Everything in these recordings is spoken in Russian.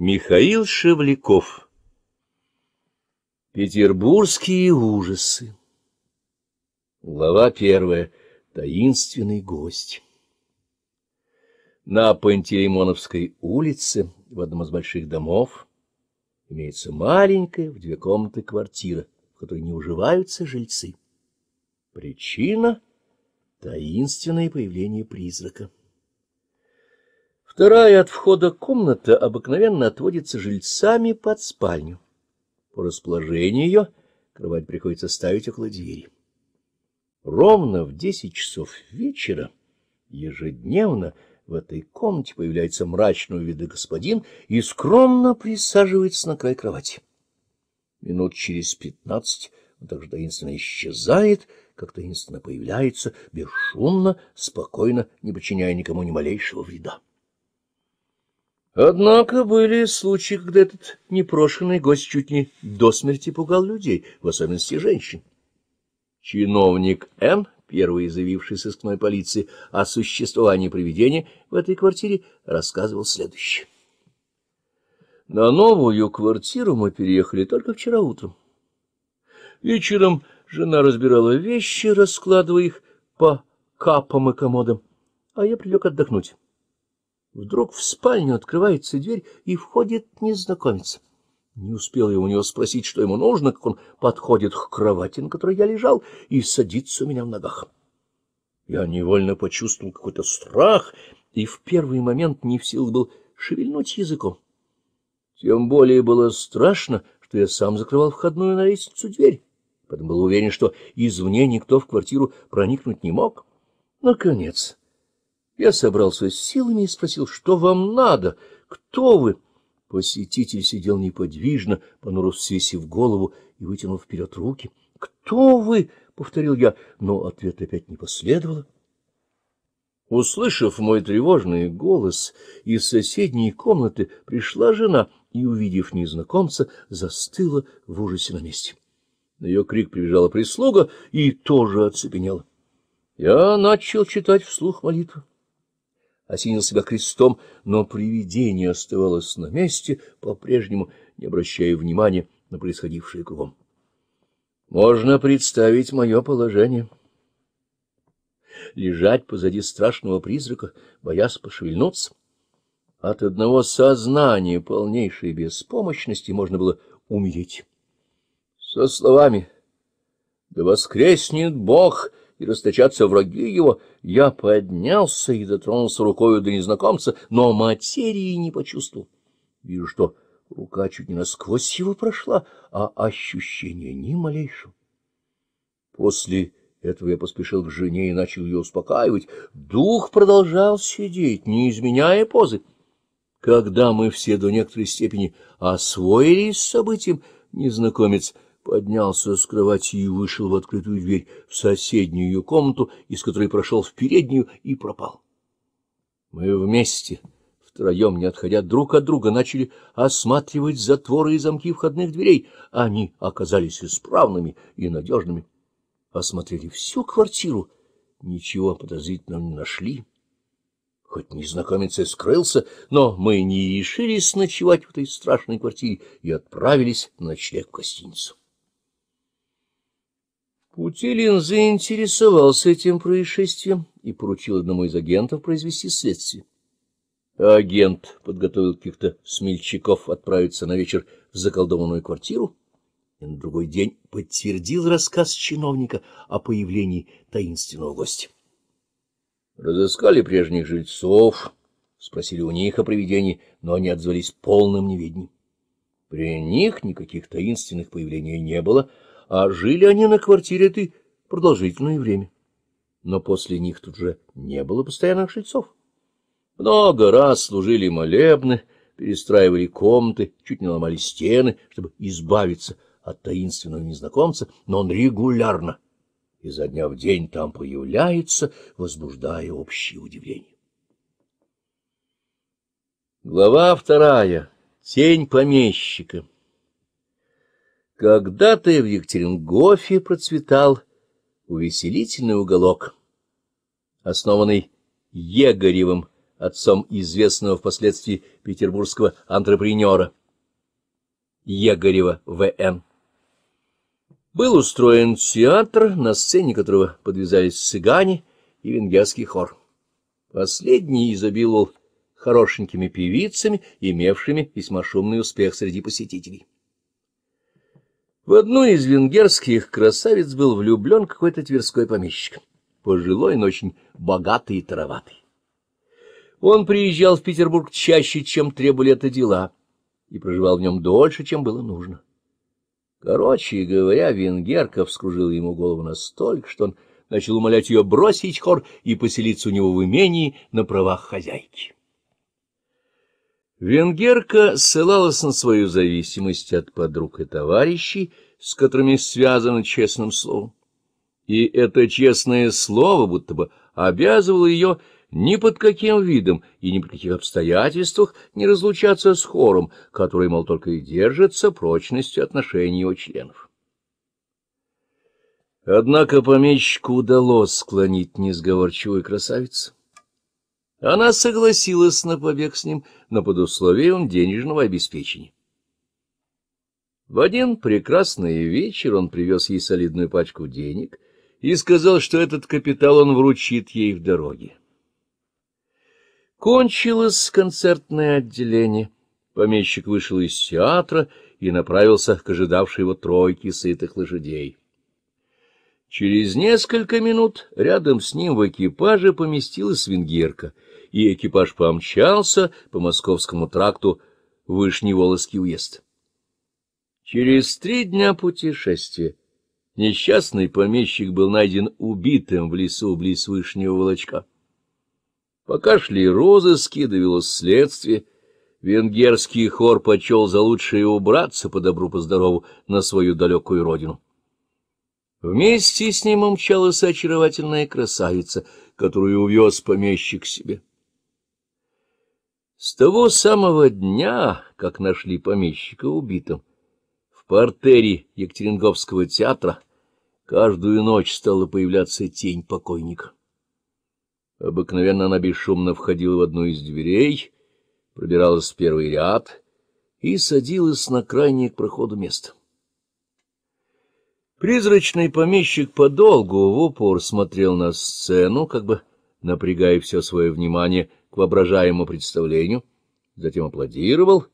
Михаил Шевляков Петербургские ужасы Глава первая. Таинственный гость На Пантелеймоновской улице, в одном из больших домов, имеется маленькая в две комнаты квартира, в которой не уживаются жильцы. Причина — таинственное появление призрака. Вторая от входа комната обыкновенно отводится жильцами под спальню. По расположению ее кровать приходится ставить около двери. Ровно в десять часов вечера ежедневно в этой комнате появляется мрачного вида господин и скромно присаживается на край кровати. Минут через пятнадцать он также таинственно исчезает, как таинственно появляется, бесшумно, спокойно, не причиняя никому ни малейшего вреда. Однако были случаи, когда этот непрошенный гость чуть не до смерти пугал людей, в особенности женщин. Чиновник Н, первый заявивший сыскной полиции о существовании привидения в этой квартире, рассказывал следующее. На новую квартиру мы переехали только вчера утром. Вечером жена разбирала вещи, раскладывая их по капам и комодам, а я прилег отдохнуть. Вдруг в спальню открывается дверь, и входит незнакомец. Не успел я у него спросить, что ему нужно, как он подходит к кровати, на которой я лежал, и садится у меня в ногах. Я невольно почувствовал какой-то страх и в первый момент не в силах был шевельнуть языком. Тем более было страшно, что я сам закрывал входную на лестницу дверь, поэтому был уверен, что извне никто в квартиру проникнуть не мог. Наконец, я собрался с силами и спросил, что вам надо, кто вы? Посетитель сидел неподвижно, понуро свесив голову и вытянув вперед руки. — Кто вы? — повторил я, но ответ опять не последовало. Услышав мой тревожный голос, из соседней комнаты пришла жена и, увидев незнакомца, застыла в ужасе на месте. На ее крик прибежала прислуга и тоже оцепенела. Я начал читать вслух молитву осенил себя крестом, но привидение оставалось на месте, по-прежнему не обращая внимания на происходившее кругом. Можно представить мое положение. Лежать позади страшного призрака, боясь пошевельнуться. От одного сознания полнейшей беспомощности можно было умереть. Со словами «Да воскреснет Бог!» и расточаться враги его, я поднялся и дотронулся рукою до незнакомца, но материи не почувствовал. Вижу, что рука чуть не насквозь его прошла, а ощущения ни малейшего. После этого я поспешил к жене и начал ее успокаивать. Дух продолжал сидеть, не изменяя позы. Когда мы все до некоторой степени освоились с событием, незнакомец — поднялся с кровати и вышел в открытую дверь в соседнюю комнату, из которой прошел в переднюю и пропал. Мы вместе, втроем, не отходя друг от друга, начали осматривать затворы и замки входных дверей. Они оказались исправными и надежными. Осмотрели всю квартиру, ничего подозрительного не нашли. Хоть незнакомец и скрылся, но мы не решились ночевать в этой страшной квартире и отправились на ночлег в гостиницу. Утилин заинтересовался этим происшествием и поручил одному из агентов произвести следствие. Агент подготовил каких-то смельчаков отправиться на вечер в заколдованную квартиру и на другой день подтвердил рассказ чиновника о появлении таинственного гостя. Разыскали прежних жильцов, спросили у них о привидении, но они отзвались полным неведением. При них никаких таинственных появлений не было — а жили они на квартире этой продолжительное время. Но после них тут же не было постоянных жильцов. Много раз служили молебны, перестраивали комнаты, чуть не ломали стены, чтобы избавиться от таинственного незнакомца, но он регулярно изо дня в день там появляется, возбуждая общее удивление. Глава вторая. Тень помещика. Когда-то в Екатерингофе процветал увеселительный уголок, основанный Егоревым, отцом известного впоследствии петербургского антрепренера Егорева В.Н. Был устроен театр, на сцене которого подвязались цыгане и венгерский хор. Последний изобиловал хорошенькими певицами, имевшими весьма шумный успех среди посетителей. В одну из венгерских красавиц был влюблен какой-то тверской помещик, пожилой, но очень богатый и тароватый. Он приезжал в Петербург чаще, чем требовали это дела, и проживал в нем дольше, чем было нужно. Короче говоря, венгерка вскружила ему голову настолько, что он начал умолять ее бросить хор и поселиться у него в имении на правах хозяйки. Венгерка ссылалась на свою зависимость от подруг и товарищей, с которыми связано честным словом. И это честное слово будто бы обязывало ее ни под каким видом и ни при каких обстоятельствах не разлучаться с хором, который, мол, только и держится прочностью отношений его членов. Однако помещику удалось склонить несговорчивую красавицу. Она согласилась на побег с ним, но под условием денежного обеспечения. В один прекрасный вечер он привез ей солидную пачку денег и сказал, что этот капитал он вручит ей в дороге. Кончилось концертное отделение. Помещик вышел из театра и направился к ожидавшей его тройке сытых лошадей. Через несколько минут рядом с ним в экипаже поместилась венгерка — и экипаж помчался по московскому тракту в Вышневолоский уезд. Через три дня путешествия несчастный помещик был найден убитым в лесу близ Вышнего Волочка. Пока шли розыски, довелось следствие, венгерский хор почел за лучшее убраться по добру, по здорову на свою далекую родину. Вместе с ним умчалась очаровательная красавица, которую увез помещик себе. С того самого дня, как нашли помещика убитым, в портере Екатеринговского театра каждую ночь стала появляться тень покойника. Обыкновенно она бесшумно входила в одну из дверей, пробиралась в первый ряд и садилась на крайнее к проходу место. Призрачный помещик подолгу в упор смотрел на сцену, как бы напрягая все свое внимание к воображаемому представлению, затем аплодировал,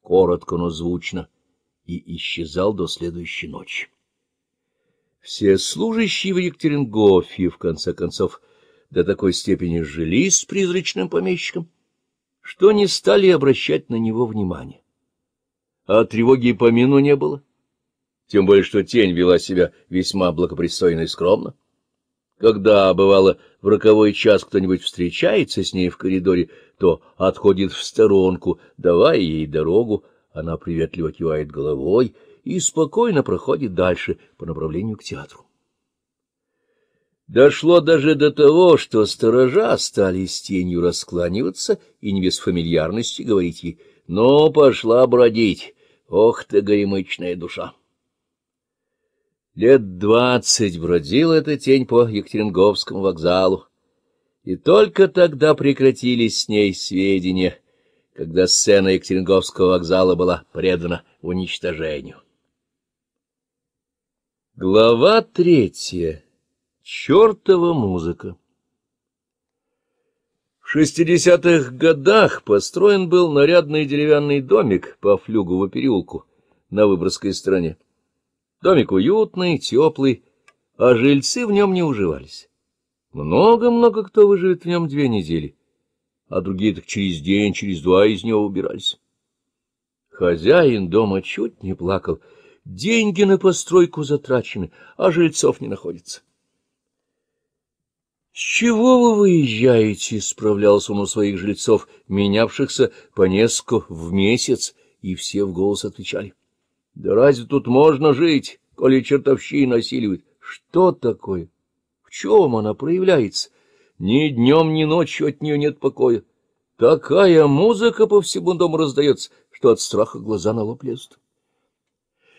коротко, но звучно, и исчезал до следующей ночи. Все служащие в Екатерингофе, в конце концов, до такой степени жили с призрачным помещиком, что не стали обращать на него внимания. А тревоги и помину не было, тем более что тень вела себя весьма благопристойно и скромно. Когда, бывало, в роковой час кто-нибудь встречается с ней в коридоре, то отходит в сторонку, давая ей дорогу, она приветливо кивает головой и спокойно проходит дальше по направлению к театру. Дошло даже до того, что сторожа стали с тенью раскланиваться и не без фамильярности говорить ей «Ну, пошла бродить, ох ты, горемычная душа!» Лет двадцать бродил эта тень по Екатеринговскому вокзалу, и только тогда прекратились с ней сведения, когда сцена Екатеринговского вокзала была предана уничтожению. Глава третья. Чёртова музыка. В шестидесятых годах построен был нарядный деревянный домик по Флюгову переулку на Выборгской стороне. Домик уютный, теплый, а жильцы в нем не уживались. Много-много кто выживет в нем две недели, а другие так через день, через два из него убирались. Хозяин дома чуть не плакал. Деньги на постройку затрачены, а жильцов не находится. — С чего вы выезжаете? — справлялся он у своих жильцов, менявшихся по несколько в месяц, и все в голос отвечали. — да разве тут можно жить, коли чертовщина осиливает? Что такое? В чем она проявляется? Ни днем, ни ночью от нее нет покоя. Такая музыка по всему дому раздается, что от страха глаза на лоб лезут.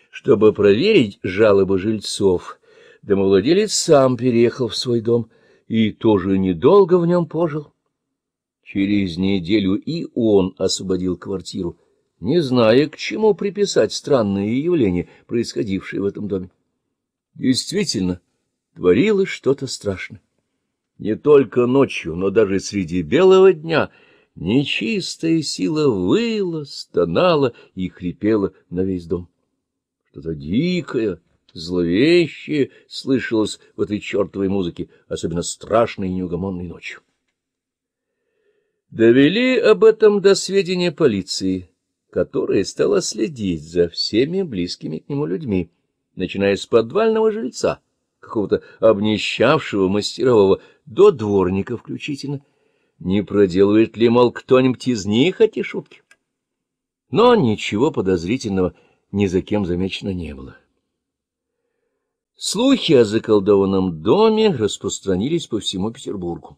Чтобы проверить жалобы жильцов, домовладелец сам переехал в свой дом и тоже недолго в нем пожил. Через неделю и он освободил квартиру не зная, к чему приписать странные явления, происходившие в этом доме. Действительно, творилось что-то страшное. Не только ночью, но даже среди белого дня нечистая сила выла, стонала и хрипела на весь дом. Что-то дикое, зловещее слышалось в этой чертовой музыке, особенно страшной и неугомонной ночью. Довели об этом до сведения полиции, которая стала следить за всеми близкими к нему людьми, начиная с подвального жильца, какого-то обнищавшего мастерового, до дворника включительно. Не проделывает ли, мол, кто-нибудь из них эти шутки? Но ничего подозрительного ни за кем замечено не было. Слухи о заколдованном доме распространились по всему Петербургу.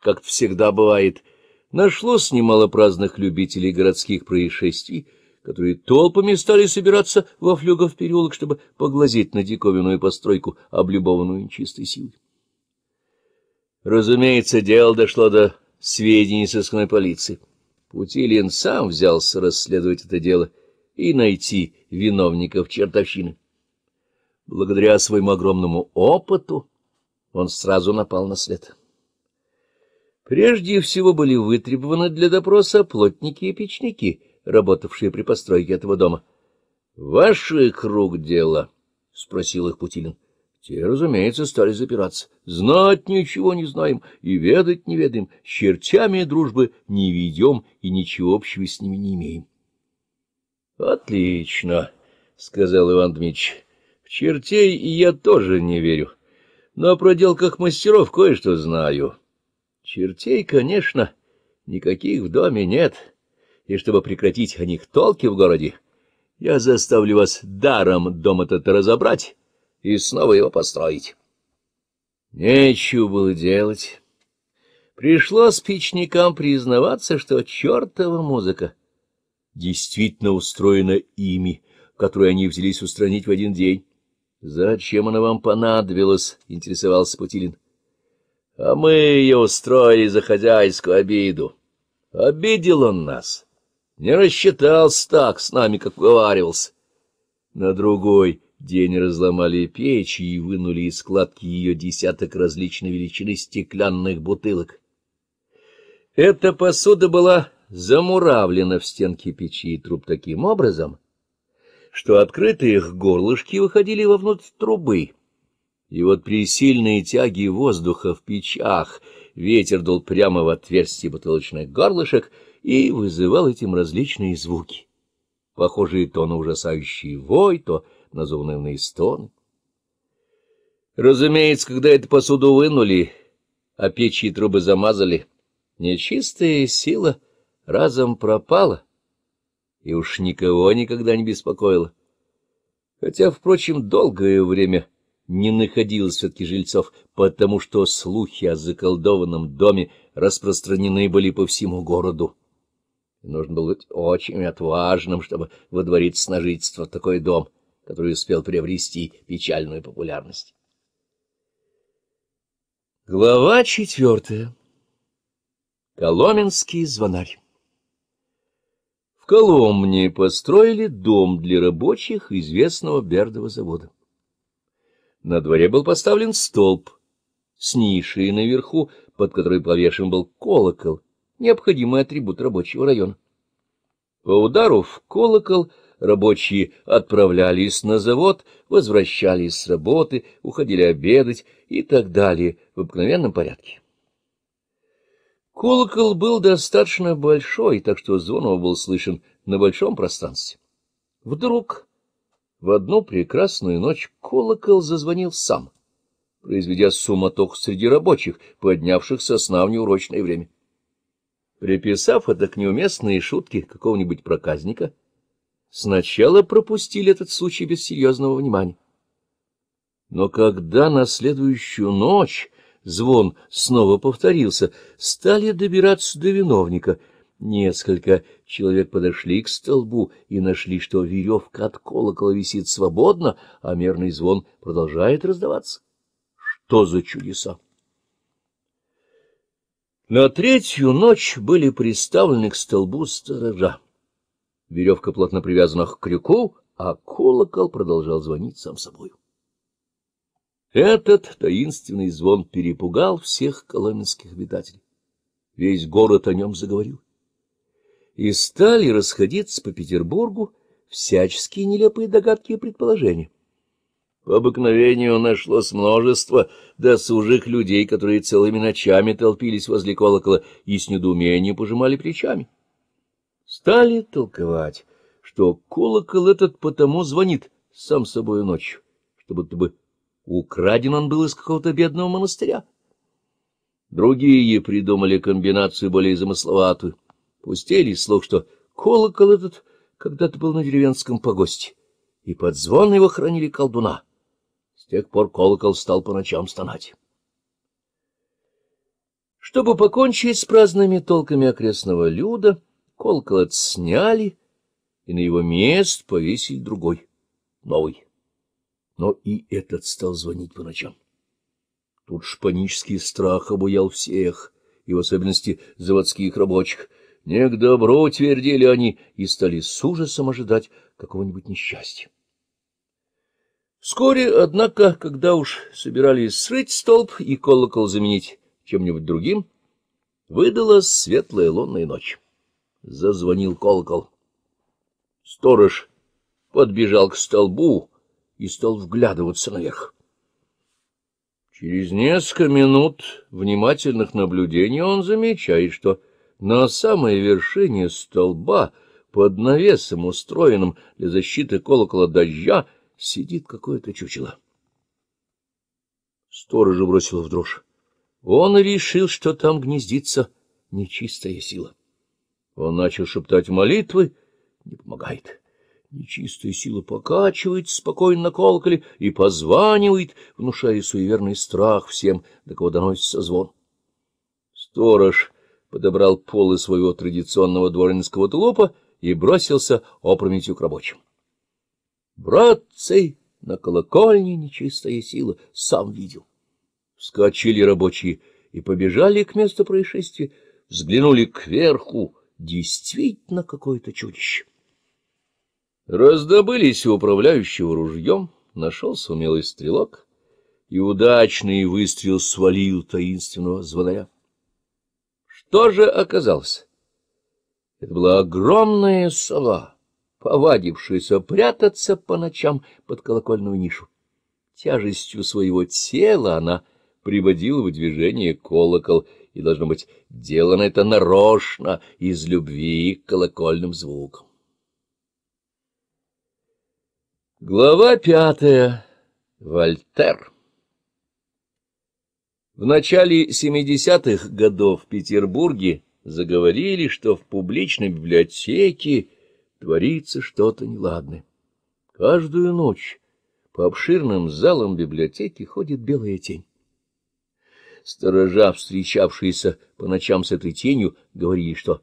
Как всегда бывает, — нашлось немало праздных любителей городских происшествий, которые толпами стали собираться во флюгов переулок, чтобы поглазеть на диковинную постройку, облюбованную нечистой силой. Разумеется, дело дошло до сведений сыскной полиции. Путилин сам взялся расследовать это дело и найти виновников чертовщины. Благодаря своему огромному опыту он сразу напал на след. Прежде всего были вытребованы для допроса плотники и печники, работавшие при постройке этого дома. — Ваш круг дела? — спросил их Путилин. Те, разумеется, стали запираться. Знать ничего не знаем и ведать не ведаем, чертями дружбы не ведем и ничего общего с ними не имеем. — Отлично, — сказал Иван Дмитрич. — В чертей я тоже не верю, но о проделках мастеров кое-что знаю. — Чертей, конечно, никаких в доме нет, и чтобы прекратить о них толки в городе, я заставлю вас даром дом этот разобрать и снова его построить. Нечего было делать. Пришлось печникам признаваться, что чертова музыка действительно устроена ими, которую они взялись устранить в один день. — Зачем она вам понадобилась? — интересовался Путилин. А мы ее устроили за хозяйскую обиду. Обидел он нас. Не рассчитался так с нами, как уговаривался. На другой день разломали печь и вынули из складки ее десяток различной величины стеклянных бутылок. Эта посуда была замуравлена в стенке печи и труб таким образом, что открытые их горлышки выходили вовнутрь трубы. И вот при сильной тяге воздуха в печах ветер дул прямо в отверстие бутылочных горлышек и вызывал этим различные звуки, похожие то на ужасающий вой, то на заунывные стоны. Разумеется, когда эту посуду вынули, а печи и трубы замазали, нечистая сила разом пропала и уж никого никогда не беспокоила. Хотя, впрочем, долгое время не находилось все-таки жильцов, потому что слухи о заколдованном доме распространены были по всему городу. нужно было быть очень отважным, чтобы водворить с нажитства такой дом, который успел приобрести печальную популярность. Глава четвертая. Коломенский звонарь. В Коломне построили дом для рабочих известного Бердова завода. На дворе был поставлен столб с нишей наверху, под которой повешен был колокол, необходимый атрибут рабочего района. По удару в колокол рабочие отправлялись на завод, возвращались с работы, уходили обедать и так далее в обыкновенном порядке. Колокол был достаточно большой, так что звон его был слышен на большом пространстве. Вдруг в одну прекрасную ночь колокол зазвонил сам, произведя суматох среди рабочих, поднявших со сна в неурочное время. Приписав это к неуместной шутке какого-нибудь проказника, сначала пропустили этот случай без серьезного внимания. Но когда на следующую ночь звон снова повторился, стали добираться до виновника — Несколько человек подошли к столбу и нашли, что веревка от колокола висит свободно, а мерный звон продолжает раздаваться. Что за чудеса! На третью ночь были приставлены к столбу сторожа. Веревка плотно привязана к крюку, а колокол продолжал звонить сам собою. Этот таинственный звон перепугал всех коломенских обитателей. Весь город о нем заговорил и стали расходиться по Петербургу всяческие нелепые догадки и предположения. По обыкновению нашлось множество досужих людей, которые целыми ночами толпились возле колокола и с недоумением пожимали плечами. Стали толковать, что колокол этот потому звонит сам собою ночью, что будто бы украден он был из какого-то бедного монастыря. Другие придумали комбинацию более замысловатую пустили слух, что колокол этот когда-то был на деревенском погосте, и под звон его хранили колдуна. С тех пор колокол стал по ночам стонать. Чтобы покончить с праздными толками окрестного люда, колокол отсняли и на его место повесили другой, новый. Но и этот стал звонить по ночам. Тут ж панический страх обуял всех, и в особенности заводских рабочих — не к добру, твердили они, и стали с ужасом ожидать какого-нибудь несчастья. Вскоре, однако, когда уж собирались срыть столб и колокол заменить чем-нибудь другим, выдалась светлая лунная ночь. Зазвонил колокол. Сторож подбежал к столбу и стал вглядываться наверх. Через несколько минут внимательных наблюдений он замечает, что на самой вершине столба, под навесом, устроенным для защиты колокола дождя, сидит какое-то чучело. Сторожа бросила в дрожь. Он решил, что там гнездится нечистая сила. Он начал шептать молитвы, не помогает. Нечистая сила покачивает спокойно на колоколе и позванивает, внушая суеверный страх всем, до кого доносится звон. Сторож подобрал полы своего традиционного дворянского тулупа и бросился опрометью к рабочим. «Братцы, на колокольне нечистая сила, сам видел». Вскочили рабочие и побежали к месту происшествия, взглянули кверху, действительно какое-то чудище. Раздобылись у управляющего ружьем, нашелся умелый стрелок, и удачный выстрел свалил таинственного звонаря тоже оказался. Это была огромная сова, повадившаяся прятаться по ночам под колокольную нишу. Тяжестью своего тела она приводила в движение колокол, и, должно быть, делано это нарочно из любви к колокольным звукам. Глава пятая. Вольтер. В начале 70-х годов в Петербурге заговорили, что в публичной библиотеке творится что-то неладное. Каждую ночь по обширным залам библиотеки ходит белая тень. Сторожа, встречавшиеся по ночам с этой тенью, говорили, что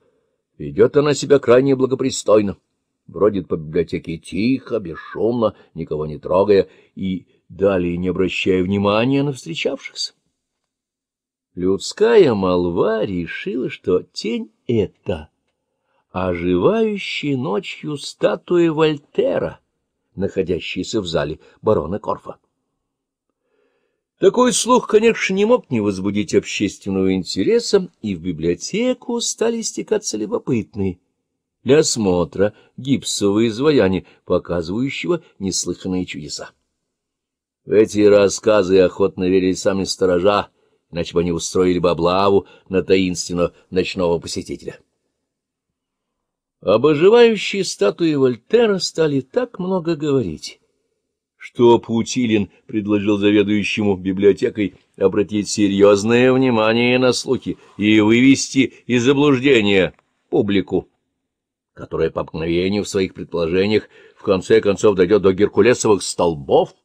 ведет она себя крайне благопристойно, бродит по библиотеке тихо, бесшумно, никого не трогая и далее не обращая внимания на встречавшихся. Людская молва решила, что тень — это оживающая ночью статуя Вольтера, находящаяся в зале барона Корфа. Такой слух, конечно, не мог не возбудить общественного интереса, и в библиотеку стали стекаться любопытные для осмотра гипсовое изваяние, показывающего неслыханные чудеса. В эти рассказы охотно верили сами сторожа, иначе бы они устроили бы облаву на таинственного ночного посетителя. Обоживающие статуи Вольтера стали так много говорить, что Путилин предложил заведующему библиотекой обратить серьезное внимание на слухи и вывести из заблуждения публику, которая по обыкновению в своих предположениях в конце концов дойдет до геркулесовых столбов.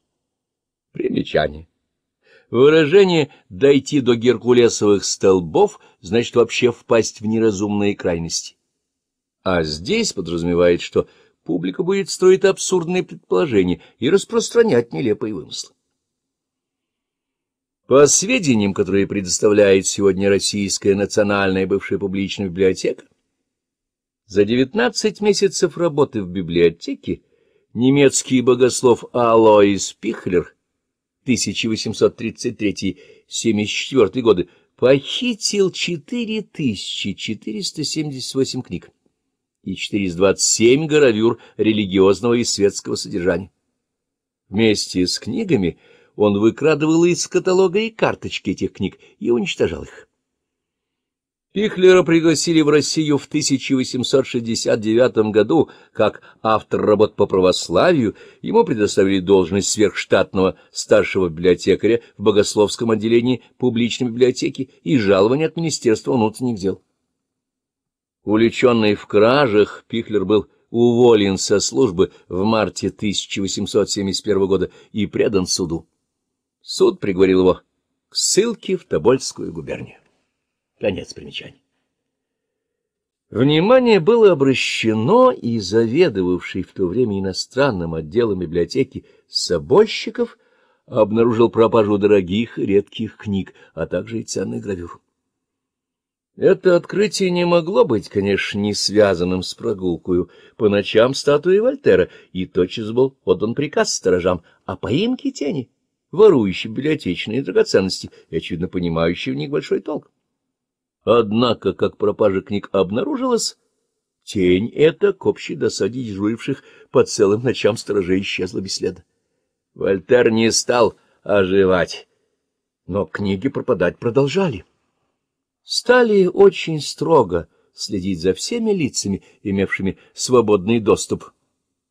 Примечание. Выражение «дойти до геркулесовых столбов» значит вообще впасть в неразумные крайности. А здесь подразумевает, что публика будет строить абсурдные предположения и распространять нелепые вымыслы. По сведениям, которые предоставляет сегодня Российская национальная бывшая публичная библиотека, за 19 месяцев работы в библиотеке немецкий богослов Алоис Пихлер 1833-74 годы, похитил 4478 книг и 427 гравюр религиозного и светского содержания. Вместе с книгами он выкрадывал из каталога и карточки этих книг и уничтожал их. Пихлера пригласили в Россию в 1869 году как автор работ по православию, ему предоставили должность сверхштатного старшего библиотекаря в богословском отделении публичной библиотеки и жалование от Министерства внутренних дел. Увлеченный в кражах, Пихлер был уволен со службы в марте 1871 года и предан суду. Суд приговорил его к ссылке в Тобольскую губернию. Конец примечания. Внимание было обращено и заведовавший в то время иностранным отделом библиотеки собольщиков обнаружил пропажу дорогих редких книг, а также и ценных гравюр. Это открытие не могло быть, конечно, не связанным с прогулкой по ночам статуи Вольтера, и тотчас был отдан приказ сторожам о поимке тени, ворующей библиотечные драгоценности и, очевидно, понимающей в них большой толк. Однако, как пропажа книг обнаружилась, тень эта к общей досаде дежуривших по целым ночам стражей исчезла без следа. Вольтер не стал оживать, но книги пропадать продолжали. Стали очень строго следить за всеми лицами, имевшими свободный доступ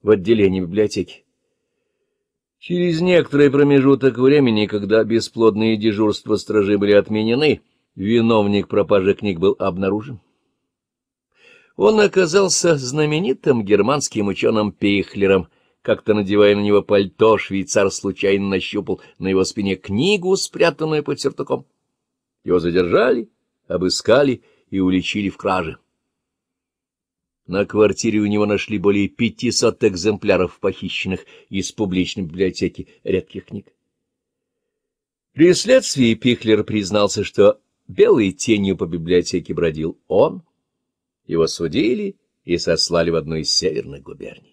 в отделении библиотеки. Через некоторый промежуток времени, когда бесплодные дежурства стражи были отменены, виновник пропажи книг был обнаружен. Он оказался знаменитым германским ученым Пейхлером. Как-то надевая на него пальто, швейцар случайно нащупал на его спине книгу, спрятанную под сюртуком. Его задержали, обыскали и уличили в краже. На квартире у него нашли более 500 экземпляров, похищенных из публичной библиотеки редких книг. При следствии Пихлер признался, что белой тенью по библиотеке бродил он. Его судили и сослали в одну из северных губерний.